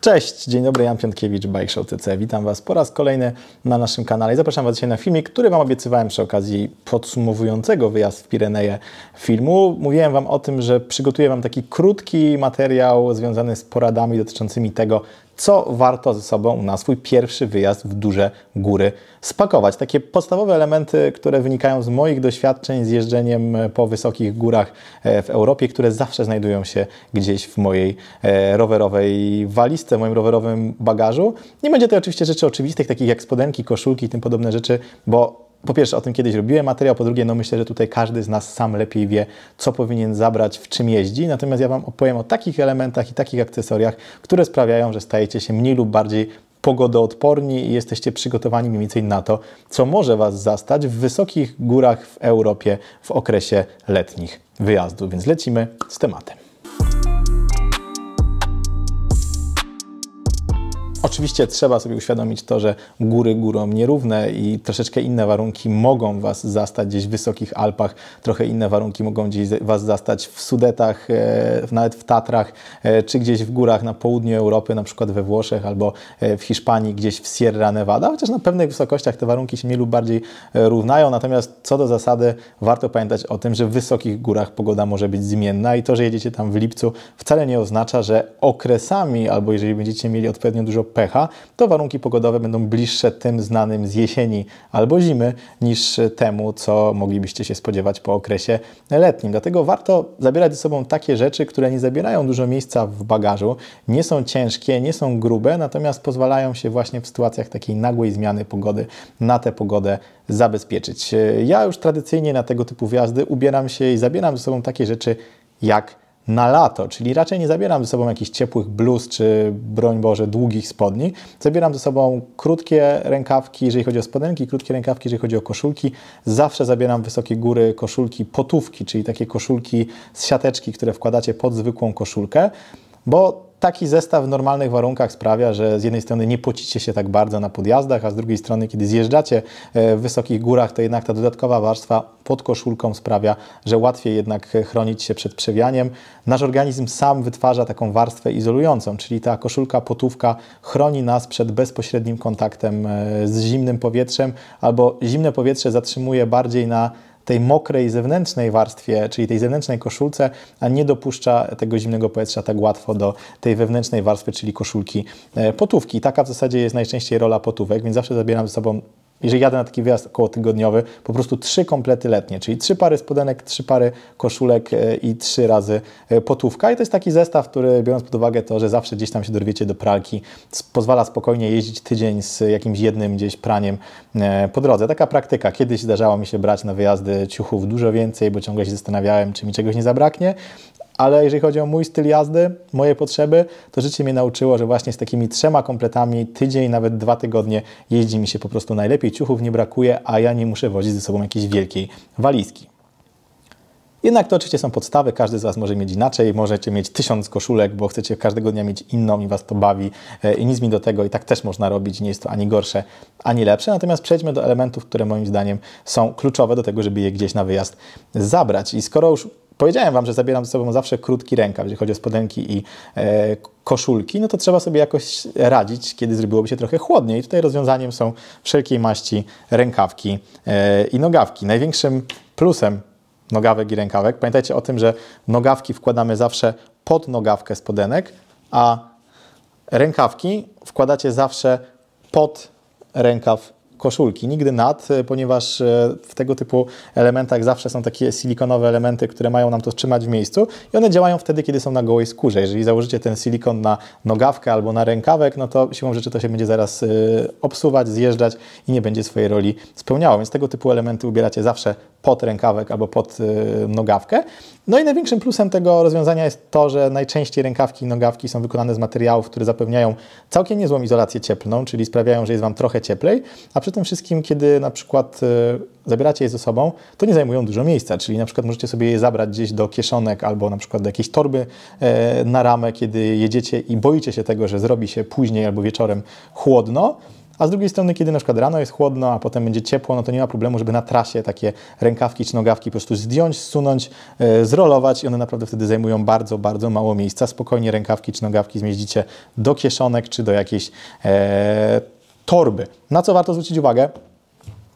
Cześć, dzień dobry, Jan Piątkiewicz, Bike Show TC. Witam Was po raz kolejny na naszym kanale i zapraszam Was dzisiaj na filmik, który Wam obiecywałem przy okazji podsumowującego wyjazd w Pireneje filmu. Mówiłem Wam o tym, że przygotuję Wam taki krótki materiał związany z poradami dotyczącymi tego, co warto ze sobą na swój pierwszy wyjazd w duże góry spakować. Takie podstawowe elementy, które wynikają z moich doświadczeń z jeżdżeniem e, po wysokich górach e, w Europie, które zawsze znajdują się gdzieś w mojej e, rowerowej walizce, w moim rowerowym bagażu. Nie będzie to oczywiście rzeczy oczywistych, takich jak spodenki, koszulki i tym podobne rzeczy, bo po pierwsze, o tym kiedyś robiłem materiał, po drugie, no myślę, że tutaj każdy z nas sam lepiej wie, co powinien zabrać, w czym jeździ. Natomiast ja Wam opowiem o takich elementach i takich akcesoriach, które sprawiają, że stajecie się mniej lub bardziej pogodoodporni i jesteście przygotowani mniej więcej na to, co może Was zastać w wysokich górach w Europie w okresie letnich wyjazdów. Więc lecimy z tematem. Oczywiście trzeba sobie uświadomić to, że góry górą nierówne i troszeczkę inne warunki mogą Was zastać gdzieś w wysokich Alpach, trochę inne warunki mogą gdzieś Was zastać w Sudetach, e, nawet w Tatrach, e, czy gdzieś w górach na południu Europy, na przykład we Włoszech albo e, w Hiszpanii, gdzieś w Sierra Nevada, chociaż na pewnych wysokościach te warunki się mniej lub bardziej równają. Natomiast co do zasady warto pamiętać o tym, że w wysokich górach pogoda może być zmienna i to, że jedziecie tam w lipcu wcale nie oznacza, że okresami albo jeżeli będziecie mieli odpowiednio dużo pecha, to warunki pogodowe będą bliższe tym znanym z jesieni albo zimy niż temu, co moglibyście się spodziewać po okresie letnim. Dlatego warto zabierać ze sobą takie rzeczy, które nie zabierają dużo miejsca w bagażu, nie są ciężkie, nie są grube, natomiast pozwalają się właśnie w sytuacjach takiej nagłej zmiany pogody na tę pogodę zabezpieczyć. Ja już tradycyjnie na tego typu wjazdy ubieram się i zabieram ze sobą takie rzeczy jak na lato, czyli raczej nie zabieram ze sobą jakichś ciepłych bluz czy broń Boże długich spodni. Zabieram ze sobą krótkie rękawki, jeżeli chodzi o spodenki, krótkie rękawki, jeżeli chodzi o koszulki. Zawsze zabieram wysokie góry koszulki potówki, czyli takie koszulki z siateczki, które wkładacie pod zwykłą koszulkę bo taki zestaw w normalnych warunkach sprawia, że z jednej strony nie pocicie się tak bardzo na podjazdach, a z drugiej strony, kiedy zjeżdżacie e, w wysokich górach, to jednak ta dodatkowa warstwa pod koszulką sprawia, że łatwiej jednak e, chronić się przed przewianiem. Nasz organizm sam wytwarza taką warstwę izolującą, czyli ta koszulka, potówka chroni nas przed bezpośrednim kontaktem e, z zimnym powietrzem, albo zimne powietrze zatrzymuje bardziej na tej mokrej zewnętrznej warstwie, czyli tej zewnętrznej koszulce, a nie dopuszcza tego zimnego powietrza tak łatwo do tej wewnętrznej warstwy, czyli koszulki e, potówki. Taka w zasadzie jest najczęściej rola potówek, więc zawsze zabieram ze sobą jeżeli jadę na taki wyjazd około tygodniowy, po prostu trzy komplety letnie, czyli trzy pary spodenek, trzy pary koszulek e, i trzy razy e, potówka. I to jest taki zestaw, który biorąc pod uwagę to, że zawsze gdzieś tam się dorwiecie do pralki, pozwala spokojnie jeździć tydzień z jakimś jednym gdzieś praniem e, po drodze. Taka praktyka. Kiedyś zdarzało mi się brać na wyjazdy ciuchów dużo więcej, bo ciągle się zastanawiałem, czy mi czegoś nie zabraknie ale jeżeli chodzi o mój styl jazdy, moje potrzeby, to życie mnie nauczyło, że właśnie z takimi trzema kompletami tydzień, nawet dwa tygodnie jeździ mi się po prostu najlepiej, ciuchów nie brakuje, a ja nie muszę wozić ze sobą jakiejś wielkiej walizki. Jednak to oczywiście są podstawy, każdy z Was może mieć inaczej, możecie mieć tysiąc koszulek, bo chcecie każdego dnia mieć inną i Was to bawi e, i nic mi do tego i tak też można robić, nie jest to ani gorsze, ani lepsze. Natomiast przejdźmy do elementów, które moim zdaniem są kluczowe do tego, żeby je gdzieś na wyjazd zabrać. I skoro już powiedziałem Wam, że zabieram ze sobą zawsze krótki rękaw, jeżeli chodzi o spodenki i e, koszulki, no to trzeba sobie jakoś radzić, kiedy zrobiłoby się trochę chłodniej. Tutaj rozwiązaniem są wszelkiej maści rękawki e, i nogawki. Największym plusem nogawek i rękawek, pamiętajcie o tym, że nogawki wkładamy zawsze pod nogawkę spodenek, a rękawki wkładacie zawsze pod rękaw koszulki, nigdy nad, e, ponieważ e, w tego typu elementach zawsze są takie silikonowe elementy, które mają nam to trzymać w miejscu i one działają wtedy, kiedy są na gołej skórze. Jeżeli założycie ten silikon na nogawkę albo na rękawek, no to siłą rzeczy to się będzie zaraz e, obsuwać, zjeżdżać i nie będzie swojej roli spełniało. Więc tego typu elementy ubieracie zawsze pod rękawek albo pod y, nogawkę. No i największym plusem tego rozwiązania jest to, że najczęściej rękawki i nogawki są wykonane z materiałów, które zapewniają całkiem niezłą izolację cieplną, czyli sprawiają, że jest Wam trochę cieplej, a przy tym wszystkim, kiedy na przykład y, zabieracie je ze sobą, to nie zajmują dużo miejsca, czyli na przykład możecie sobie je zabrać gdzieś do kieszonek albo na przykład do jakiejś torby e, na ramę, kiedy jedziecie i boicie się tego, że zrobi się później albo wieczorem chłodno, a z drugiej strony, kiedy na przykład rano jest chłodno, a potem będzie ciepło, no to nie ma problemu, żeby na trasie takie rękawki czy nogawki po prostu zdjąć, zsunąć, e, zrolować i one naprawdę wtedy zajmują bardzo, bardzo mało miejsca. Spokojnie rękawki czy nogawki zmieździcie do kieszonek czy do jakiejś e, torby. Na co warto zwrócić uwagę?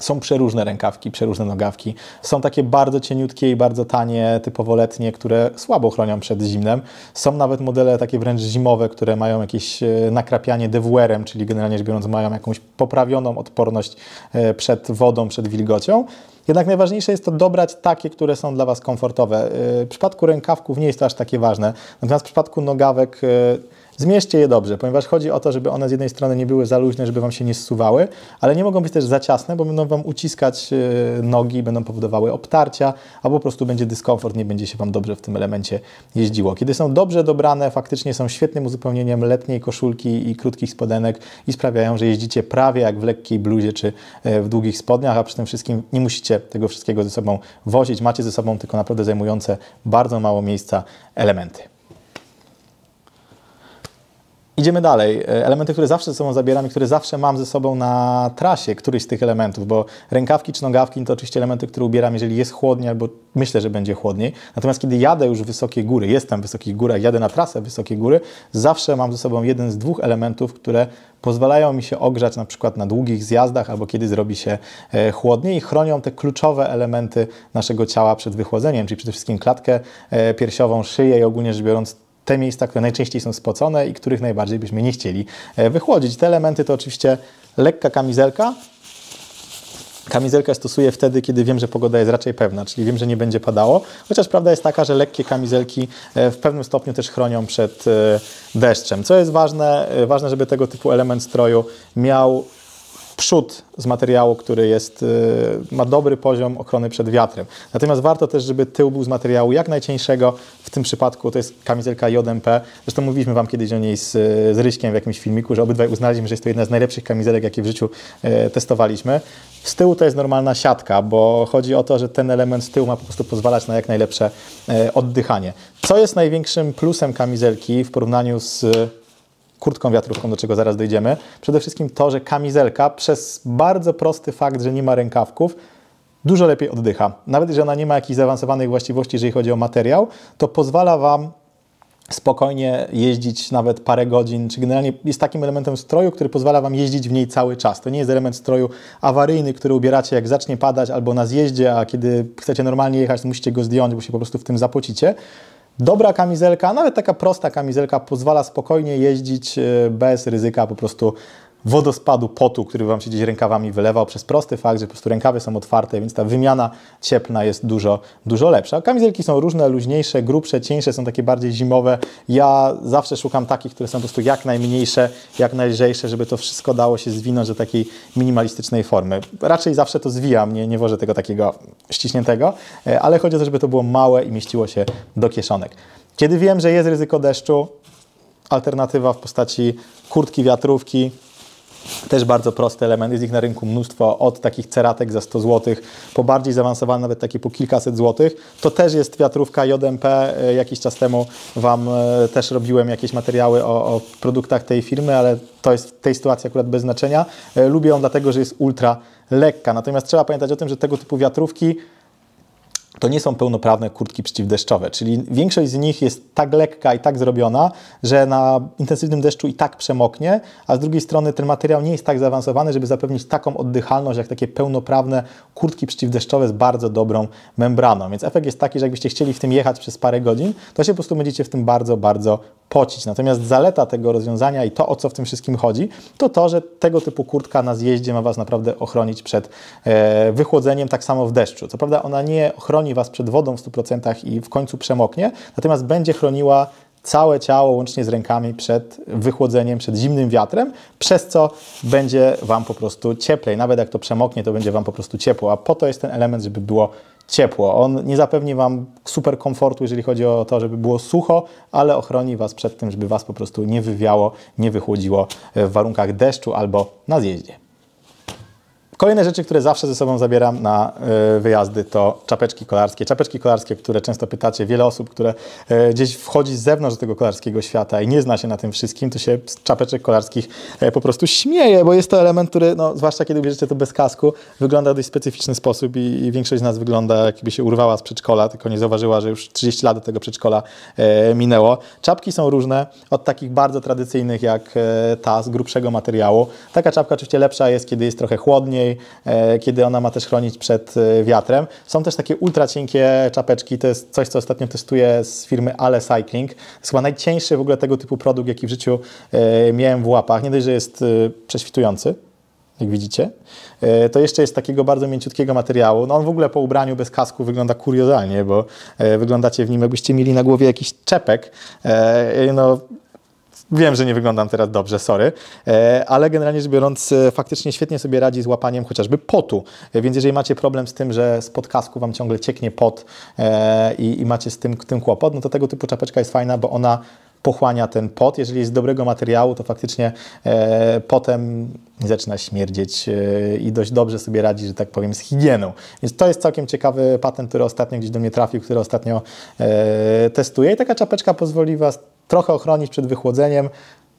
Są przeróżne rękawki, przeróżne nogawki. Są takie bardzo cieniutkie i bardzo tanie, typowo letnie, które słabo chronią przed zimnem. Są nawet modele takie wręcz zimowe, które mają jakieś e, nakrapianie DWR-em, czyli generalnie rzecz biorąc mają jakąś poprawioną odporność e, przed wodą, przed wilgocią. Jednak najważniejsze jest to dobrać takie, które są dla Was komfortowe. E, w przypadku rękawków nie jest to aż takie ważne, natomiast w przypadku nogawek Zmierzcie je dobrze, ponieważ chodzi o to, żeby one z jednej strony nie były za luźne, żeby Wam się nie zsuwały, ale nie mogą być też za ciasne, bo będą Wam uciskać e, nogi, będą powodowały obtarcia, albo po prostu będzie dyskomfort, nie będzie się Wam dobrze w tym elemencie jeździło. Kiedy są dobrze dobrane, faktycznie są świetnym uzupełnieniem letniej koszulki i krótkich spodenek i sprawiają, że jeździcie prawie jak w lekkiej bluzie czy e, w długich spodniach, a przy tym wszystkim nie musicie tego wszystkiego ze sobą wozić, macie ze sobą tylko naprawdę zajmujące bardzo mało miejsca elementy. Idziemy dalej. E, elementy, które zawsze ze sobą zabieram i które zawsze mam ze sobą na trasie, któryś z tych elementów, bo rękawki czy nogawki to oczywiście elementy, które ubieram, jeżeli jest chłodniej albo myślę, że będzie chłodniej. Natomiast kiedy jadę już w wysokie góry, jestem w wysokich górach, jadę na trasę wysokie góry, zawsze mam ze sobą jeden z dwóch elementów, które pozwalają mi się ogrzać na przykład na długich zjazdach albo kiedy zrobi się e, chłodniej i chronią te kluczowe elementy naszego ciała przed wychłodzeniem, czyli przede wszystkim klatkę e, piersiową, szyję i ogólnie rzecz biorąc te miejsca, które najczęściej są spocone i których najbardziej byśmy nie chcieli e, wychłodzić. Te elementy to oczywiście lekka kamizelka. Kamizelkę stosuję wtedy, kiedy wiem, że pogoda jest raczej pewna, czyli wiem, że nie będzie padało. Chociaż prawda jest taka, że lekkie kamizelki e, w pewnym stopniu też chronią przed e, deszczem. Co jest ważne, ważne żeby tego typu element stroju miał przód z materiału, który jest, y, ma dobry poziom ochrony przed wiatrem. Natomiast warto też, żeby tył był z materiału jak najcieńszego. W tym przypadku to jest kamizelka JMP. Zresztą mówiliśmy Wam kiedyś o niej z, z Ryśkiem w jakimś filmiku, że obydwaj uznaliśmy, że jest to jedna z najlepszych kamizelek, jakie w życiu e, testowaliśmy. Z tyłu to jest normalna siatka, bo chodzi o to, że ten element z tyłu ma po prostu pozwalać na jak najlepsze e, oddychanie. Co jest największym plusem kamizelki w porównaniu z kurtką wiatrówką, do czego zaraz dojdziemy. Przede wszystkim to, że kamizelka przez bardzo prosty fakt, że nie ma rękawków, dużo lepiej oddycha. Nawet jeżeli ona nie ma jakichś zaawansowanych właściwości, jeżeli chodzi o materiał, to pozwala Wam spokojnie jeździć nawet parę godzin, czy generalnie jest takim elementem stroju, który pozwala Wam jeździć w niej cały czas. To nie jest element stroju awaryjny, który ubieracie jak zacznie padać albo na zjeździe, a kiedy chcecie normalnie jechać, to musicie go zdjąć, bo się po prostu w tym zapocicie. Dobra kamizelka, nawet taka prosta kamizelka pozwala spokojnie jeździć e, bez ryzyka po prostu wodospadu potu, który Wam się gdzieś rękawami wylewał przez prosty fakt, że po prostu rękawy są otwarte, więc ta wymiana cieplna jest dużo, dużo lepsza. Kamizelki są różne, luźniejsze, grubsze, cieńsze, są takie bardziej zimowe. Ja zawsze szukam takich, które są po prostu jak najmniejsze, jak najlżejsze, żeby to wszystko dało się zwinąć do takiej minimalistycznej formy. Raczej zawsze to zwijam, nie, nie wożę tego takiego ściśniętego, e, ale chodzi o to, żeby to było małe i mieściło się do kieszonek. Kiedy wiem, że jest ryzyko deszczu, alternatywa w postaci kurtki wiatrówki, też bardzo prosty element, jest ich na rynku mnóstwo, od takich ceratek za 100 zł, po bardziej zaawansowane, nawet takie po kilkaset złotych. To też jest wiatrówka JMP. E, jakiś czas temu Wam e, też robiłem jakieś materiały o, o produktach tej firmy, ale to jest w tej sytuacji akurat bez znaczenia. E, lubię ją dlatego, że jest ultra lekka. Natomiast trzeba pamiętać o tym, że tego typu wiatrówki to nie są pełnoprawne kurtki przeciwdeszczowe, czyli większość z nich jest tak lekka i tak zrobiona, że na intensywnym deszczu i tak przemoknie, a z drugiej strony ten materiał nie jest tak zaawansowany, żeby zapewnić taką oddychalność jak takie pełnoprawne kurtki przeciwdeszczowe z bardzo dobrą membraną. Więc efekt jest taki, że jakbyście chcieli w tym jechać przez parę godzin, to się po prostu będziecie w tym bardzo, bardzo pocić. Natomiast zaleta tego rozwiązania i to, o co w tym wszystkim chodzi, to to, że tego typu kurtka na zjeździe ma Was naprawdę ochronić przed e, wychłodzeniem, tak samo w deszczu. Co prawda ona nie ochroni Was przed wodą w 100% i w końcu przemoknie, natomiast będzie chroniła całe ciało łącznie z rękami przed wychłodzeniem, przed zimnym wiatrem, przez co będzie Wam po prostu cieplej. Nawet jak to przemoknie, to będzie Wam po prostu ciepło, a po to jest ten element, żeby było ciepło. On nie zapewni Wam super komfortu, jeżeli chodzi o to, żeby było sucho, ale ochroni Was przed tym, żeby Was po prostu nie wywiało, nie wychłodziło w warunkach deszczu albo na zjeździe. Kolejne rzeczy, które zawsze ze sobą zabieram na e, wyjazdy to czapeczki kolarskie. Czapeczki kolarskie, które często pytacie. Wiele osób, które e, gdzieś wchodzi z zewnątrz tego kolarskiego świata i nie zna się na tym wszystkim, to się z czapeczek kolarskich e, po prostu śmieje, bo jest to element, który, no, zwłaszcza kiedy bierzecie to bez kasku, wygląda w dość specyficzny sposób i, i większość z nas wygląda jakby się urwała z przedszkola, tylko nie zauważyła, że już 30 lat do tego przedszkola minęło. Czapki są różne, od takich bardzo tradycyjnych jak ta z grubszego materiału. Taka czapka oczywiście lepsza jest, kiedy jest trochę chłodniej, E, kiedy ona ma też chronić przed e, wiatrem. Są też takie ultra cienkie czapeczki, to jest coś, co ostatnio testuję z firmy Ale Cycling. To jest chyba najcieńszy w ogóle tego typu produkt, jaki w życiu e, miałem w łapach. Nie dość, że jest prześwitujący, jak widzicie. To jeszcze jest takiego bardzo mięciutkiego materiału. No on w ogóle po ubraniu bez kasku wygląda kuriozalnie, bo wyglądacie w nim jakbyście mieli na głowie jakiś czepek. No, Wiem, że nie wyglądam teraz dobrze, sorry, e, ale generalnie rzecz biorąc, e, faktycznie świetnie sobie radzi z łapaniem chociażby potu. E, więc jeżeli macie problem z tym, że spod kasku wam ciągle cieknie pot i, i macie z tym, tym kłopot, no to tego typu czapeczka jest fajna, bo ona pochłania ten pot. Jeżeli jest z dobrego materiału, to faktycznie e, potem zaczyna śmierdzieć e, i dość dobrze sobie radzi, że tak powiem, z higieną. Więc to jest całkiem ciekawy patent, który ostatnio gdzieś do mnie trafił, który ostatnio e, testuję. I taka czapeczka pozwoliła trochę ochronić przed wychłodzeniem,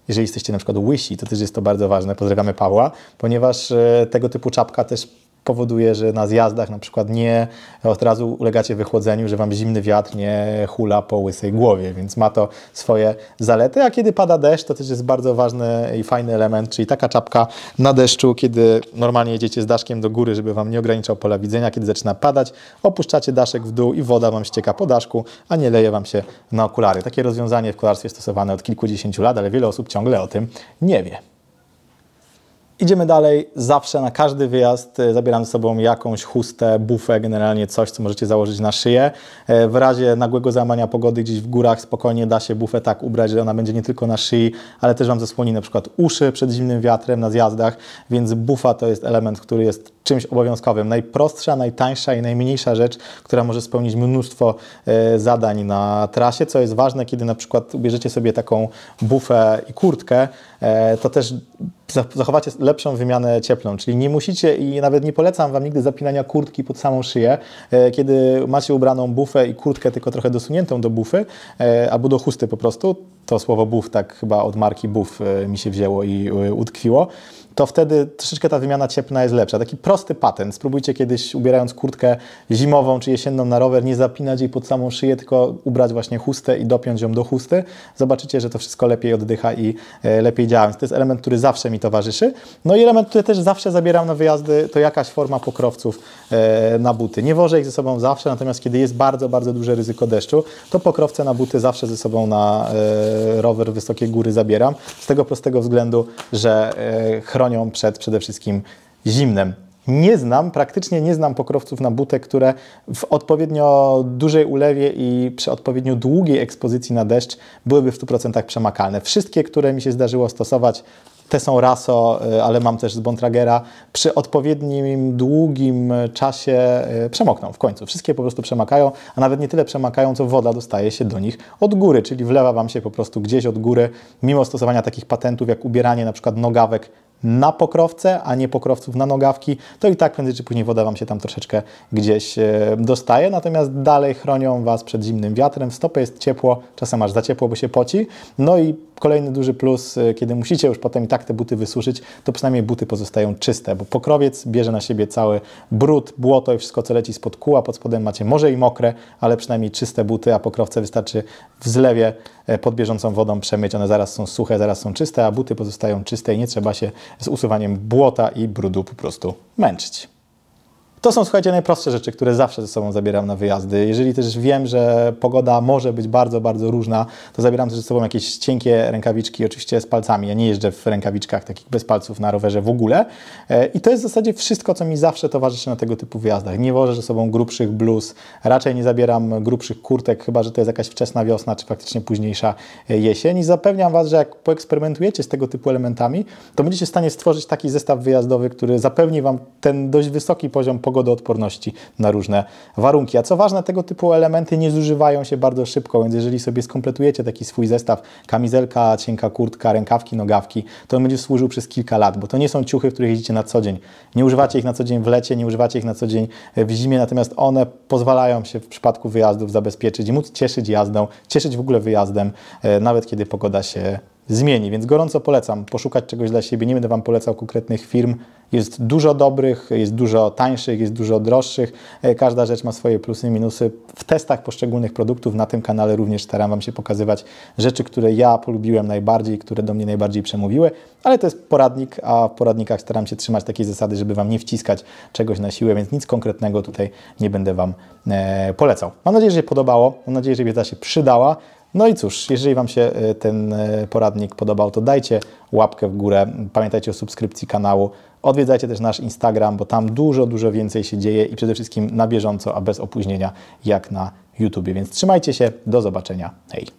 jeżeli jesteście na przykład łysi, to też jest to bardzo ważne. Pozdrawiamy Pawła, ponieważ e, tego typu czapka też powoduje, że na zjazdach na przykład nie od razu ulegacie wychłodzeniu, że Wam zimny wiatr nie hula po łysej głowie, więc ma to swoje zalety, a kiedy pada deszcz, to też jest bardzo ważny i fajny element, czyli taka czapka na deszczu, kiedy normalnie jedziecie z daszkiem do góry, żeby Wam nie ograniczał pola widzenia, kiedy zaczyna padać, opuszczacie daszek w dół i woda Wam ścieka po daszku, a nie leje Wam się na okulary. Takie rozwiązanie w kolarstwie stosowane od kilkudziesięciu lat, ale wiele osób ciągle o tym nie wie. Idziemy dalej. Zawsze na każdy wyjazd e, zabieram ze sobą jakąś chustę, bufę, generalnie coś, co możecie założyć na szyję. E, w razie nagłego załamania pogody gdzieś w górach spokojnie da się bufę tak ubrać, że ona będzie nie tylko na szyi, ale też Wam zasłoni na przykład uszy przed zimnym wiatrem na zjazdach, więc bufa to jest element, który jest czymś obowiązkowym. Najprostsza, najtańsza i najmniejsza rzecz, która może spełnić mnóstwo e, zadań na trasie, co jest ważne, kiedy na przykład ubierzecie sobie taką bufę i kurtkę, e, to też zachowacie lepszą wymianę cieplną, czyli nie musicie i nawet nie polecam Wam nigdy zapinania kurtki pod samą szyję, e, kiedy macie ubraną bufę i kurtkę tylko trochę dosuniętą do bufy albo do chusty po prostu, to słowo buf tak chyba od marki buf mi się wzięło i utkwiło, to wtedy troszeczkę ta wymiana ciepna jest lepsza. Taki prosty patent. Spróbujcie kiedyś, ubierając kurtkę zimową czy jesienną na rower, nie zapinać jej pod samą szyję, tylko ubrać właśnie chustę i dopiąć ją do chusty. Zobaczycie, że to wszystko lepiej oddycha i e, lepiej działa. Więc to jest element, który zawsze mi towarzyszy. No i element, który też zawsze zabieram na wyjazdy, to jakaś forma pokrowców e, na buty. Nie wożę ich ze sobą zawsze, natomiast kiedy jest bardzo, bardzo duże ryzyko deszczu, to pokrowce na buty zawsze ze sobą na e, rower wysokie góry zabieram. Z tego prostego względu, że chroni przed przede wszystkim zimnem. Nie znam, praktycznie nie znam pokrowców na butę, które w odpowiednio dużej ulewie i przy odpowiednio długiej ekspozycji na deszcz byłyby w 100% przemakalne. Wszystkie, które mi się zdarzyło stosować, te są raso, y, ale mam też z Bontragera, przy odpowiednim długim czasie y, przemokną w końcu. Wszystkie po prostu przemakają, a nawet nie tyle przemakają, co woda dostaje się do nich od góry, czyli wlewa Wam się po prostu gdzieś od góry, mimo stosowania takich patentów jak ubieranie na przykład nogawek na pokrowce, a nie pokrowców na nogawki, to i tak prędzej czy później woda Wam się tam troszeczkę gdzieś e, dostaje, natomiast dalej chronią Was przed zimnym wiatrem, w stopie jest ciepło, czasem aż za ciepło, bo się poci, no i Kolejny duży plus, e, kiedy musicie już potem i tak te buty wysuszyć, to przynajmniej buty pozostają czyste, bo pokrowiec bierze na siebie cały brud, błoto i wszystko, co leci spod kół, a pod spodem macie może i mokre, ale przynajmniej czyste buty, a pokrowce wystarczy w zlewie e, pod bieżącą wodą przemyć. One zaraz są suche, zaraz są czyste, a buty pozostają czyste i nie trzeba się z usuwaniem błota i brudu po prostu męczyć. To są, słuchajcie, najprostsze rzeczy, które zawsze ze sobą zabieram na wyjazdy. Jeżeli też wiem, że pogoda może być bardzo, bardzo różna, to zabieram też ze sobą jakieś cienkie rękawiczki, oczywiście z palcami. Ja nie jeżdżę w rękawiczkach takich bez palców na rowerze w ogóle. E, I to jest w zasadzie wszystko, co mi zawsze towarzyszy na tego typu wyjazdach. Nie wożę ze sobą grubszych bluz, raczej nie zabieram grubszych kurtek, chyba że to jest jakaś wczesna wiosna, czy faktycznie późniejsza e, jesień. I zapewniam Was, że jak poeksperymentujecie z tego typu elementami, to będziecie w stanie stworzyć taki zestaw wyjazdowy, który zapewni Wam ten dość wysoki poziom pogody, pogodoodporności na różne warunki. A co ważne, tego typu elementy nie zużywają się bardzo szybko, więc jeżeli sobie skompletujecie taki swój zestaw kamizelka, cienka kurtka, rękawki, nogawki, to on będzie służył przez kilka lat, bo to nie są ciuchy, w których jeździcie na co dzień. Nie używacie ich na co dzień w lecie, nie używacie ich na co dzień e, w zimie, natomiast one pozwalają się w przypadku wyjazdów zabezpieczyć i móc cieszyć jazdą, cieszyć w ogóle wyjazdem, e, nawet kiedy pogoda się zmieni. Więc gorąco polecam poszukać czegoś dla siebie. Nie będę Wam polecał konkretnych firm. Jest dużo dobrych, jest dużo tańszych, jest dużo droższych. E, każda rzecz ma swoje plusy i minusy. W testach poszczególnych produktów na tym kanale również staram Wam się pokazywać rzeczy, które ja polubiłem najbardziej, które do mnie najbardziej przemówiły, ale to jest poradnik, a w poradnikach staram się trzymać takiej zasady, żeby Wam nie wciskać czegoś na siłę, więc nic konkretnego tutaj nie będę Wam e, polecał. Mam nadzieję, że się podobało. Mam nadzieję, że wiedza się przydała. No i cóż, jeżeli Wam się y, ten y, poradnik podobał, to dajcie łapkę w górę. Pamiętajcie o subskrypcji kanału. Odwiedzajcie też nasz Instagram, bo tam dużo, dużo więcej się dzieje i przede wszystkim na bieżąco, a bez opóźnienia, jak na YouTubie. Więc trzymajcie się, do zobaczenia. Hej!